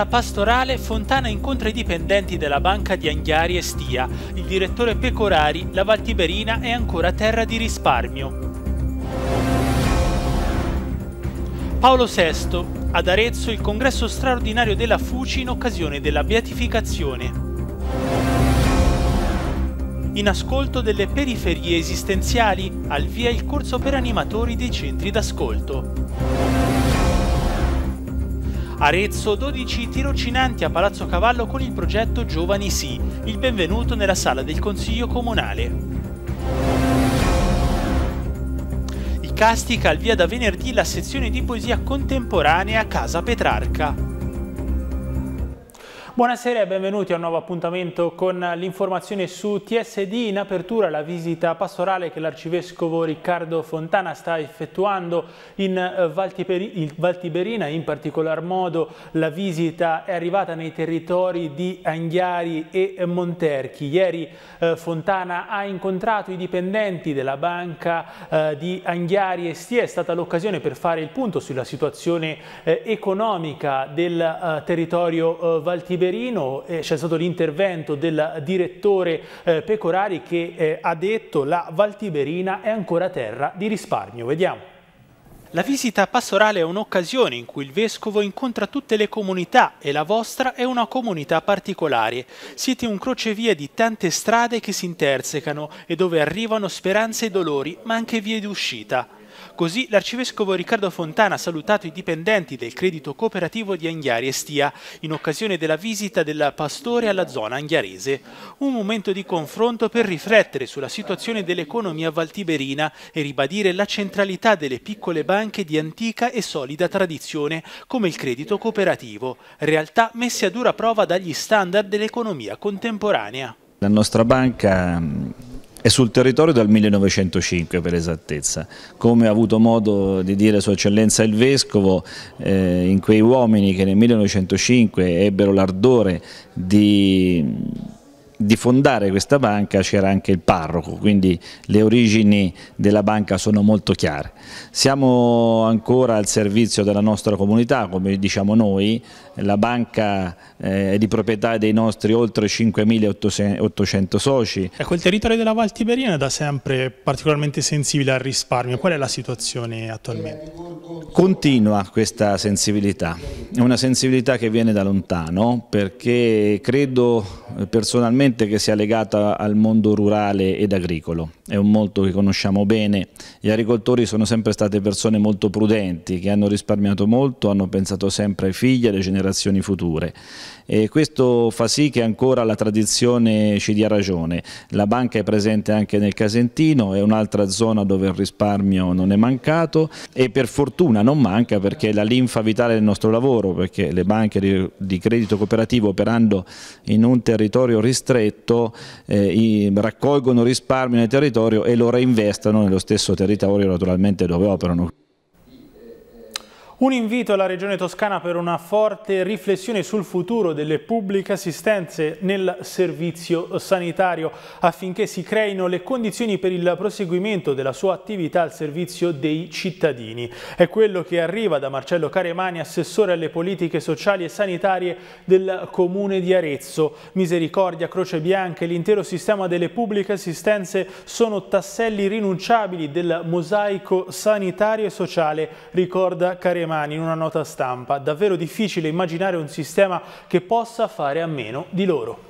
attività pastorale, Fontana incontra i dipendenti della banca di Anghiari e Stia, il direttore Pecorari, la Valtiberina è ancora terra di risparmio. Paolo VI, ad Arezzo il congresso straordinario della FUCI in occasione della beatificazione. In ascolto delle periferie esistenziali, al via il corso per animatori dei centri d'ascolto. Arezzo 12 tirocinanti a Palazzo Cavallo con il progetto Giovani Sì, il benvenuto nella sala del Consiglio Comunale. I Castica al via da venerdì la sezione di poesia contemporanea a Casa Petrarca. Buonasera e benvenuti a un nuovo appuntamento con l'informazione su TSD. In apertura la visita pastorale che l'arcivescovo Riccardo Fontana sta effettuando in eh, Valtiberina, in particolar modo la visita è arrivata nei territori di Anghiari e Monterchi. Ieri eh, Fontana ha incontrato i dipendenti della banca eh, di Anghiari e Stia, è stata l'occasione per fare il punto sulla situazione economica del territorio Valtiberina Luderino eh, c'è stato l'intervento del direttore eh, Pecorari che eh, ha detto la Valtiberina è ancora terra di risparmio. Vediamo. La visita pastorale è un'occasione in cui il Vescovo incontra tutte le comunità e la vostra è una comunità particolare. Siete un crocevia di tante strade che si intersecano e dove arrivano speranze e dolori, ma anche vie di uscita. Così l'arcivescovo Riccardo Fontana ha salutato i dipendenti del credito cooperativo di Anghiari e Stia in occasione della visita del pastore alla zona anghiarese. Un momento di confronto per riflettere sulla situazione dell'economia valtiberina e ribadire la centralità delle piccole banche di antica e solida tradizione come il credito cooperativo, realtà messe a dura prova dagli standard dell'economia contemporanea. La nostra banca è sul territorio dal 1905 per esattezza. Come ha avuto modo di dire Sua Eccellenza il Vescovo, eh, in quei uomini che nel 1905 ebbero l'ardore di di fondare questa banca c'era anche il parroco, quindi le origini della banca sono molto chiare. Siamo ancora al servizio della nostra comunità, come diciamo noi, la banca eh, è di proprietà dei nostri oltre 5.800 soci. Ecco, il territorio della Val Tiberina è da sempre particolarmente sensibile al risparmio, qual è la situazione attualmente? Continua questa sensibilità, è una sensibilità che viene da lontano perché credo personalmente che sia legata al mondo rurale ed agricolo è un molto che conosciamo bene. Gli agricoltori sono sempre state persone molto prudenti, che hanno risparmiato molto, hanno pensato sempre ai figli e alle generazioni future. E questo fa sì che ancora la tradizione ci dia ragione. La banca è presente anche nel Casentino, è un'altra zona dove il risparmio non è mancato e per fortuna non manca perché è la linfa vitale del nostro lavoro, perché le banche di credito cooperativo operando in un territorio ristretto eh, raccolgono risparmio nei territori territorio e lo reinvestano nello stesso territorio naturalmente dove operano. Un invito alla Regione Toscana per una forte riflessione sul futuro delle pubbliche assistenze nel servizio sanitario affinché si creino le condizioni per il proseguimento della sua attività al servizio dei cittadini. È quello che arriva da Marcello Caremani, assessore alle politiche sociali e sanitarie del Comune di Arezzo. Misericordia, Croce Bianca e l'intero sistema delle pubbliche assistenze sono tasselli rinunciabili del mosaico sanitario e sociale, ricorda Caremani mani in una nota stampa, davvero difficile immaginare un sistema che possa fare a meno di loro.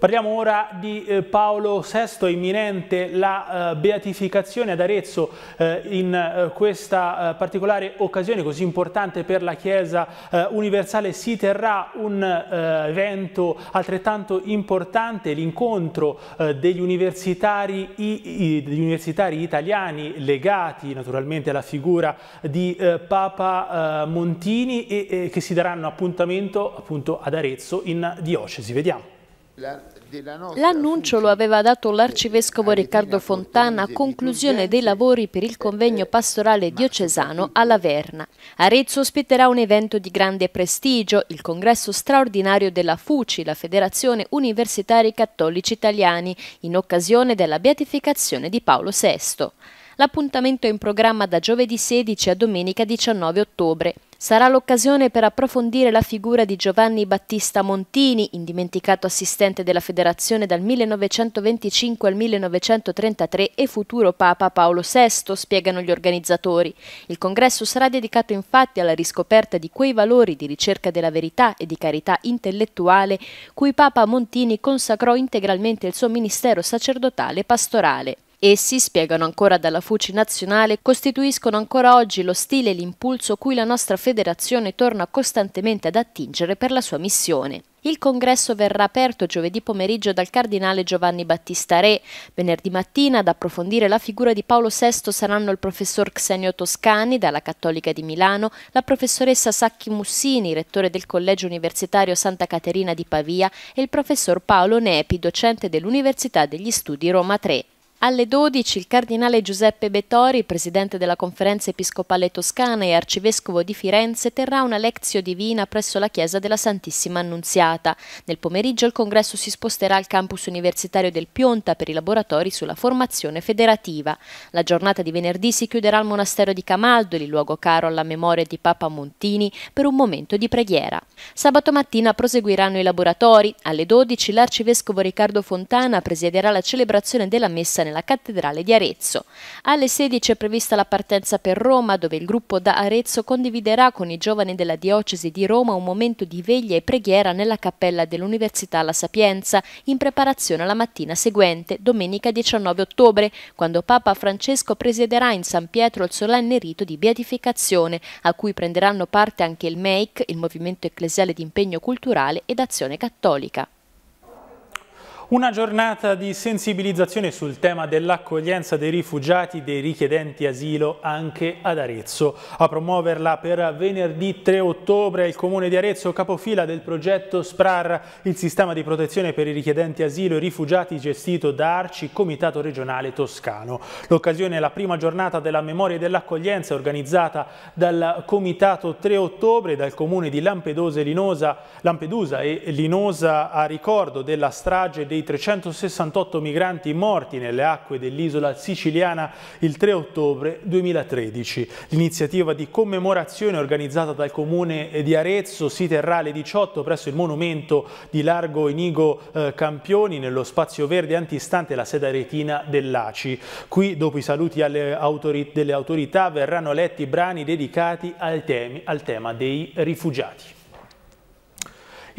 Parliamo ora di eh, Paolo VI, imminente la eh, beatificazione ad Arezzo eh, in questa particolare occasione così importante per la Chiesa universale. Si terrà un evento altrettanto importante, l'incontro degli universitari, degli universitari, italiani legati naturalmente alla figura di Papa Montini e che si daranno appuntamento appunto ad Arezzo in diocesi. Vediamo. L'annuncio lo aveva dato l'arcivescovo Riccardo Fontana a conclusione dei lavori per il convegno pastorale diocesano alla Verna. Arezzo ospiterà un evento di grande prestigio, il congresso straordinario della FUCI, la Federazione Universitari Cattolici Italiani, in occasione della beatificazione di Paolo VI. L'appuntamento è in programma da giovedì 16 a domenica 19 ottobre sarà l'occasione per approfondire la figura di Giovanni Battista Montini, indimenticato assistente della federazione dal 1925 al 1933 e futuro Papa Paolo VI, spiegano gli organizzatori. Il congresso sarà dedicato infatti alla riscoperta di quei valori di ricerca della verità e di carità intellettuale cui Papa Montini consacrò integralmente il suo ministero sacerdotale e pastorale. Essi, spiegano ancora dalla Fuci nazionale, costituiscono ancora oggi lo stile e l'impulso cui la nostra federazione torna costantemente ad attingere per la sua missione. Il congresso verrà aperto giovedì pomeriggio dal cardinale Giovanni Battista Re. Venerdì mattina ad approfondire la figura di Paolo VI saranno il professor Xenio Toscani dalla Cattolica di Milano, la professoressa Sacchi Mussini, rettore del Collegio Universitario Santa Caterina di Pavia e il professor Paolo Nepi, docente dell'Università degli Studi Roma III. Alle 12 il cardinale Giuseppe Bettori, presidente della Conferenza Episcopale Toscana e arcivescovo di Firenze, terrà una lezione divina presso la chiesa della Santissima Annunziata. Nel pomeriggio il congresso si sposterà al campus universitario del Pionta per i laboratori sulla formazione federativa. La giornata di venerdì si chiuderà al monastero di Camaldoli, luogo caro alla memoria di Papa Montini, per un momento di preghiera. Sabato mattina proseguiranno i laboratori. Alle 12 l'arcivescovo Riccardo Fontana presiederà la celebrazione della messa nel nella cattedrale di Arezzo. Alle 16 è prevista la partenza per Roma, dove il gruppo da Arezzo condividerà con i giovani della diocesi di Roma un momento di veglia e preghiera nella cappella dell'Università La Sapienza, in preparazione alla mattina seguente, domenica 19 ottobre, quando Papa Francesco presiederà in San Pietro il solenne rito di beatificazione, a cui prenderanno parte anche il MEIC, il Movimento Ecclesiale di Impegno Culturale ed Azione Cattolica. Una giornata di sensibilizzazione sul tema dell'accoglienza dei rifugiati e dei richiedenti asilo anche ad Arezzo. A promuoverla per venerdì 3 ottobre il Comune di Arezzo capofila del progetto SPRAR, il sistema di protezione per i richiedenti asilo e rifugiati gestito da Arci, Comitato Regionale Toscano. L'occasione è la prima giornata della memoria e dell'accoglienza organizzata dal Comitato 3 ottobre dal Comune di Lampedusa e Linosa a ricordo della strage dei i 368 migranti morti nelle acque dell'isola siciliana il 3 ottobre 2013. L'iniziativa di commemorazione organizzata dal comune di Arezzo si terrà alle 18 presso il monumento di Largo Inigo eh, Campioni nello spazio verde antistante la sede aretina dell'ACI. Qui, dopo i saluti autori delle autorità, verranno letti brani dedicati al, temi, al tema dei rifugiati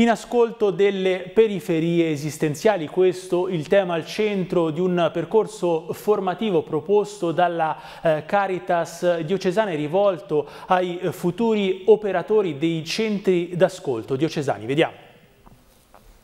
in ascolto delle periferie esistenziali. Questo il tema al centro di un percorso formativo proposto dalla eh, Caritas diocesana e rivolto ai futuri operatori dei centri d'ascolto diocesani. Vediamo.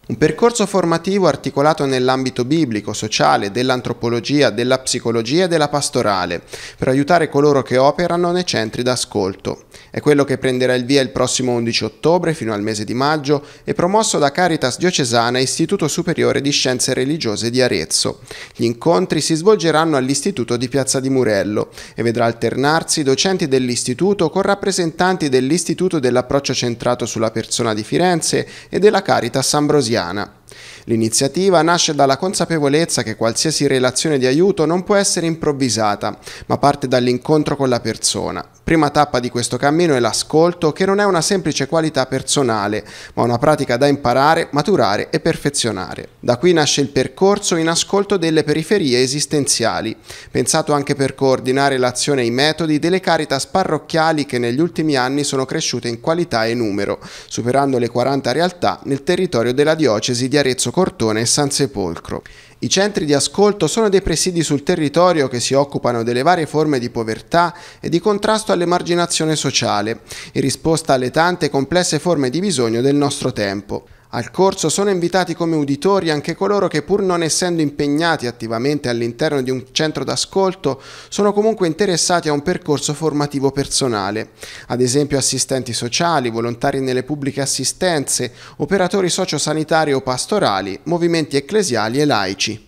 Un percorso formativo articolato nell'ambito biblico, sociale, dell'antropologia, della psicologia e della pastorale, per aiutare coloro che operano nei centri d'ascolto. È quello che prenderà il via il prossimo 11 ottobre fino al mese di maggio e promosso da Caritas Diocesana e Istituto Superiore di Scienze Religiose di Arezzo. Gli incontri si svolgeranno all'Istituto di Piazza di Murello e vedrà alternarsi docenti dell'Istituto con rappresentanti dell'Istituto dell'approccio centrato sulla persona di Firenze e della Caritas Ambrosiana italiana L'iniziativa nasce dalla consapevolezza che qualsiasi relazione di aiuto non può essere improvvisata, ma parte dall'incontro con la persona. Prima tappa di questo cammino è l'ascolto, che non è una semplice qualità personale, ma una pratica da imparare, maturare e perfezionare. Da qui nasce il percorso in ascolto delle periferie esistenziali, pensato anche per coordinare l'azione e i metodi delle caritas parrocchiali che negli ultimi anni sono cresciute in qualità e numero, superando le 40 realtà nel territorio della diocesi di di Arezzo Cortone e San Sepolcro. I centri di ascolto sono dei presidi sul territorio che si occupano delle varie forme di povertà e di contrasto all'emarginazione sociale, in risposta alle tante complesse forme di bisogno del nostro tempo. Al corso sono invitati come uditori anche coloro che pur non essendo impegnati attivamente all'interno di un centro d'ascolto sono comunque interessati a un percorso formativo personale, ad esempio assistenti sociali, volontari nelle pubbliche assistenze, operatori sociosanitari o pastorali, movimenti ecclesiali e laici.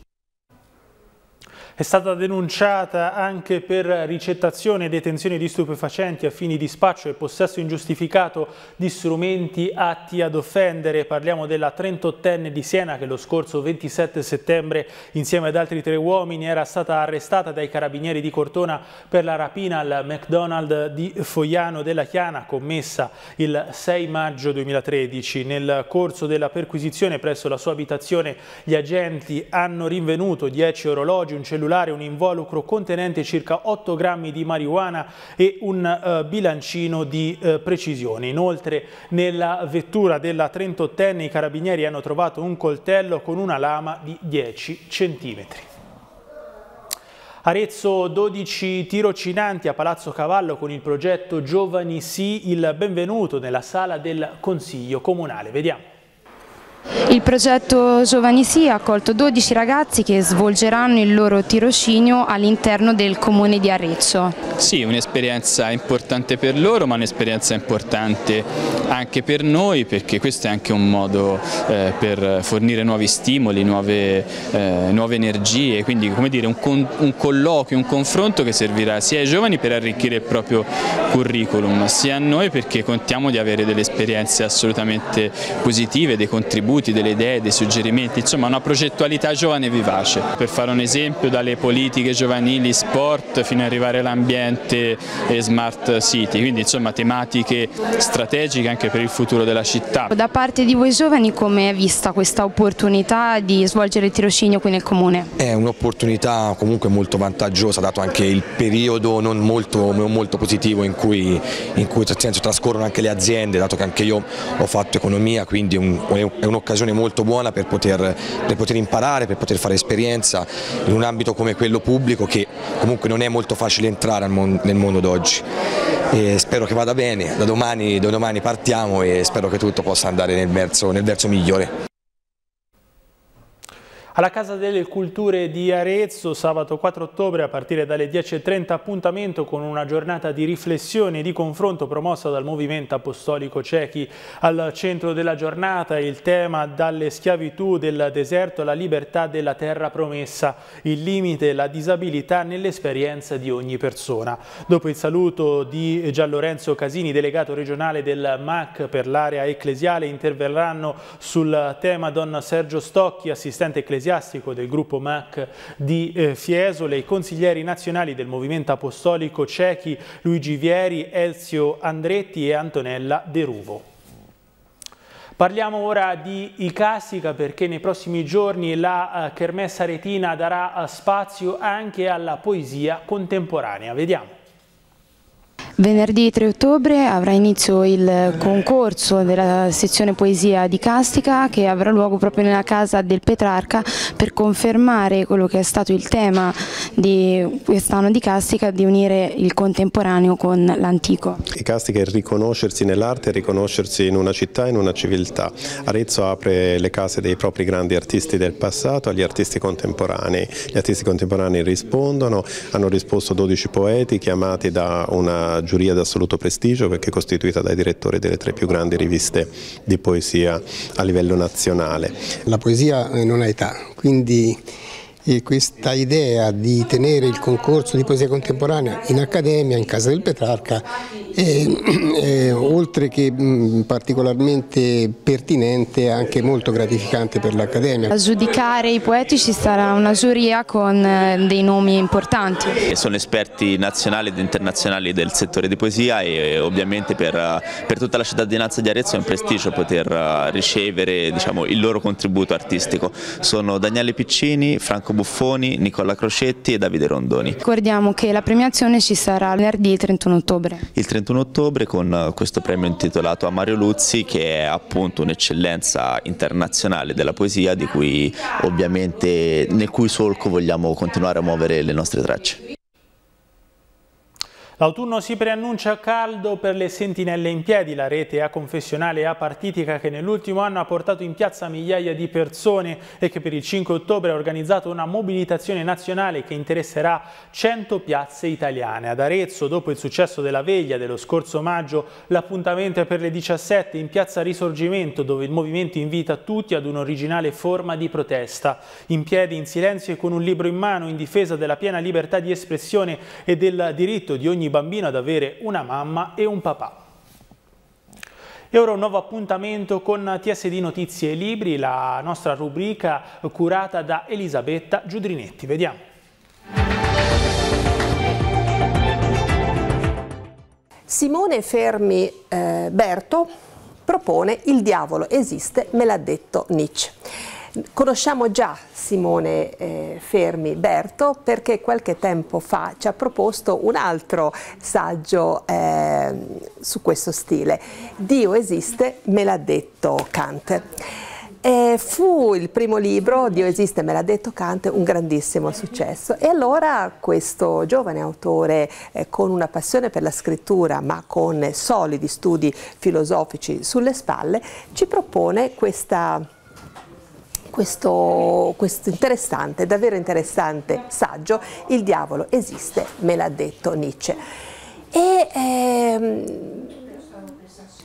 È stata denunciata anche per ricettazione e detenzione di stupefacenti a fini di spaccio e possesso ingiustificato di strumenti atti ad offendere. Parliamo della 38enne di Siena che lo scorso 27 settembre insieme ad altri tre uomini era stata arrestata dai carabinieri di Cortona per la rapina al McDonald's di Foiano della Chiana commessa il 6 maggio 2013. Nel corso della perquisizione presso la sua abitazione gli agenti hanno rinvenuto 10 orologi, un cellulare cellulare un involucro contenente circa 8 grammi di marijuana e un eh, bilancino di eh, precisione. Inoltre nella vettura della 38enne i carabinieri hanno trovato un coltello con una lama di 10 centimetri. Arezzo 12 tirocinanti a Palazzo Cavallo con il progetto Giovani Sì il benvenuto nella sala del Consiglio Comunale. Vediamo. Il progetto Giovani Sì ha accolto 12 ragazzi che svolgeranno il loro tirocinio all'interno del comune di Arreccio. Sì, un'esperienza importante per loro ma un'esperienza importante anche per noi perché questo è anche un modo eh, per fornire nuovi stimoli, nuove, eh, nuove energie, quindi come dire un, con, un colloquio, un confronto che servirà sia ai giovani per arricchire il proprio curriculum sia a noi perché contiamo di avere delle esperienze assolutamente positive, dei contributi contributi, delle idee, dei suggerimenti, insomma una progettualità giovane e vivace. Per fare un esempio dalle politiche giovanili, sport, fino ad arrivare all'ambiente e smart city, quindi insomma tematiche strategiche anche per il futuro della città. Da parte di voi giovani come è vista questa opportunità di svolgere il tirocinio qui nel Comune? È un'opportunità comunque molto vantaggiosa dato anche il periodo non molto, non molto positivo in cui, in cui senso, trascorrono anche le aziende, dato che anche io ho fatto economia, quindi è un'opportunità un'occasione molto buona per poter, per poter, imparare, per poter fare esperienza in un ambito come quello pubblico che comunque non è molto facile entrare nel mondo d'oggi. spero che vada bene, da domani, da domani, partiamo e spero che tutto possa andare nel verso, nel verso migliore. Alla Casa delle Culture di Arezzo, sabato 4 ottobre, a partire dalle 10.30, appuntamento con una giornata di riflessione e di confronto promossa dal Movimento Apostolico Cechi. Al centro della giornata il tema dalle schiavitù del deserto alla libertà della terra promessa, il limite e la disabilità nell'esperienza di ogni persona. Dopo il saluto di Gian Lorenzo Casini, delegato regionale del MAC per l'area ecclesiale, interverranno sul tema Don Sergio Stocchi, assistente ecclesiale ecclesiastico del gruppo MAC di eh, Fiesole, i consiglieri nazionali del Movimento Apostolico Cechi Luigi Vieri, Elzio Andretti e Antonella De Ruvo. Parliamo ora di Icassica perché nei prossimi giorni la eh, Kermessa Retina darà eh, spazio anche alla poesia contemporanea. Vediamo. Venerdì 3 ottobre avrà inizio il concorso della sezione poesia di Castica che avrà luogo proprio nella casa del Petrarca per confermare quello che è stato il tema di quest'anno di Castica di unire il contemporaneo con l'antico. Castica è riconoscersi nell'arte, riconoscersi in una città, in una civiltà. Arezzo apre le case dei propri grandi artisti del passato agli artisti contemporanei. Gli artisti contemporanei rispondono, hanno risposto 12 poeti chiamati da una giuria di assoluto prestigio perché è costituita dai direttori delle tre più grandi riviste di poesia a livello nazionale. La poesia eh, non ha età, quindi e questa idea di tenere il concorso di poesia contemporanea in accademia, in casa del Petrarca, è, è oltre che particolarmente pertinente è anche molto gratificante per l'Accademia. A giudicare i poeti ci sarà una giuria con eh, dei nomi importanti. Sono esperti nazionali ed internazionali del settore di poesia e eh, ovviamente per, eh, per tutta la cittadinanza di Arezzo è un prestigio poter ricevere diciamo, il loro contributo artistico. Sono Daniele Piccini, Franco Marco Buffoni, Nicola Crocetti e Davide Rondoni. Ricordiamo che la premiazione ci sarà venerdì 31 ottobre. Il 31 ottobre con eh, questo premio intitolato a Mario Luzzi che è appunto un'eccellenza internazionale della poesia di cui ovviamente nel cui solco vogliamo continuare a muovere le nostre tracce. L'autunno si preannuncia caldo per le sentinelle in piedi, la rete a confessionale e a partitica che nell'ultimo anno ha portato in piazza migliaia di persone e che per il 5 ottobre ha organizzato una mobilitazione nazionale che interesserà 100 piazze italiane. Ad Arezzo, dopo il successo della veglia dello scorso maggio, l'appuntamento è per le 17 in piazza Risorgimento, dove il movimento invita tutti ad un'originale forma di protesta. In piedi, in silenzio e con un libro in mano, in difesa della piena libertà di espressione e del diritto di ogni bambino ad avere una mamma e un papà. E ora un nuovo appuntamento con TSD Notizie e Libri, la nostra rubrica curata da Elisabetta Giudrinetti. Vediamo. Simone Fermi eh, Berto propone Il diavolo esiste, me l'ha detto Nietzsche. Conosciamo già Simone eh, Fermi Berto perché qualche tempo fa ci ha proposto un altro saggio eh, su questo stile. Dio esiste, me l'ha detto Kant. E fu il primo libro, Dio esiste, me l'ha detto Kant, un grandissimo successo. E allora questo giovane autore eh, con una passione per la scrittura ma con solidi studi filosofici sulle spalle ci propone questa questo, questo interessante, davvero interessante saggio, Il diavolo esiste, me l'ha detto Nietzsche. E, ehm,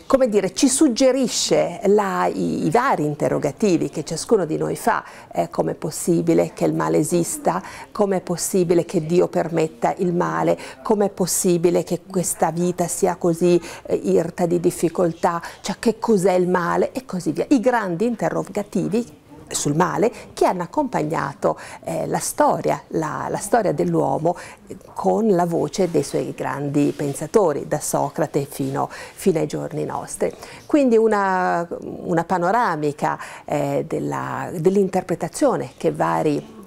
come dire, ci suggerisce la, i, i, vari interrogativi che ciascuno di noi fa, eh, come è possibile che il male esista, come è possibile che Dio permetta il male, come è possibile che questa vita sia così eh, irta di difficoltà, cioè che cos'è il male e così via. I grandi interrogativi sul male che hanno accompagnato eh, la storia, la, la storia dell'uomo eh, con la voce dei suoi grandi pensatori, da Socrate fino, fino ai giorni nostri. Quindi una, una panoramica eh, dell'interpretazione che vari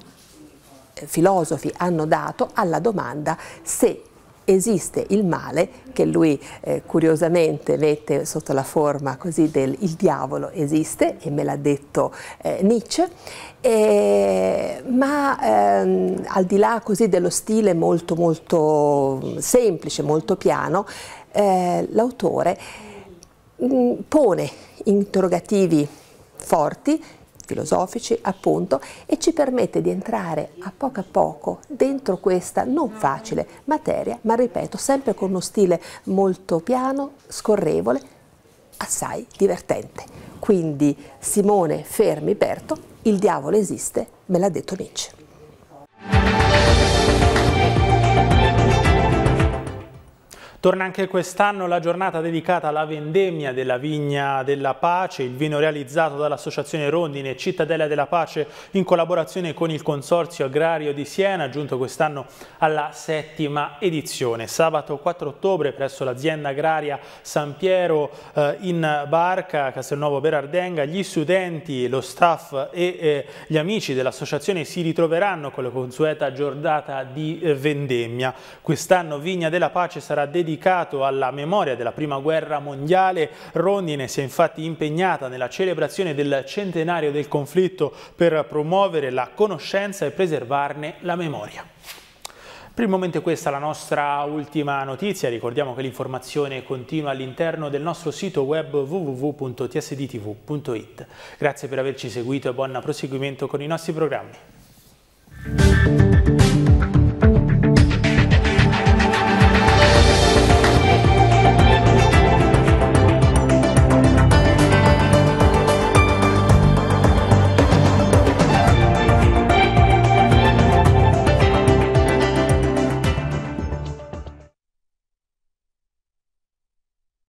eh, filosofi hanno dato alla domanda se esiste il male che lui eh, curiosamente mette sotto la forma così del il diavolo esiste e me l'ha detto eh, Nietzsche, e, ma ehm, al di là così dello stile molto molto mm, semplice, molto piano, eh, l'autore mm, pone interrogativi forti filosofici appunto e ci permette di entrare a poco a poco dentro questa non facile materia, ma ripeto sempre con uno stile molto piano, scorrevole, assai divertente. Quindi Simone Fermi Berto, il diavolo esiste, me l'ha detto Nietzsche. Torna anche quest'anno la giornata dedicata alla vendemmia della Vigna della Pace, il vino realizzato dall'Associazione Rondine Cittadella della Pace in collaborazione con il Consorzio Agrario di Siena, giunto quest'anno alla settima edizione. Sabato 4 ottobre presso l'azienda agraria San Piero eh, in Barca, Castelnuovo Berardenga, gli studenti, lo staff e eh, gli amici dell'associazione si ritroveranno con la consueta giornata di eh, vendemmia. Quest'anno Vigna della Pace sarà dedicata dedicato alla memoria della Prima Guerra Mondiale. Rondine si è infatti impegnata nella celebrazione del centenario del conflitto per promuovere la conoscenza e preservarne la memoria. Per il momento questa è la nostra ultima notizia, ricordiamo che l'informazione continua all'interno del nostro sito web www.tsdtv.it. Grazie per averci seguito e buon proseguimento con i nostri programmi.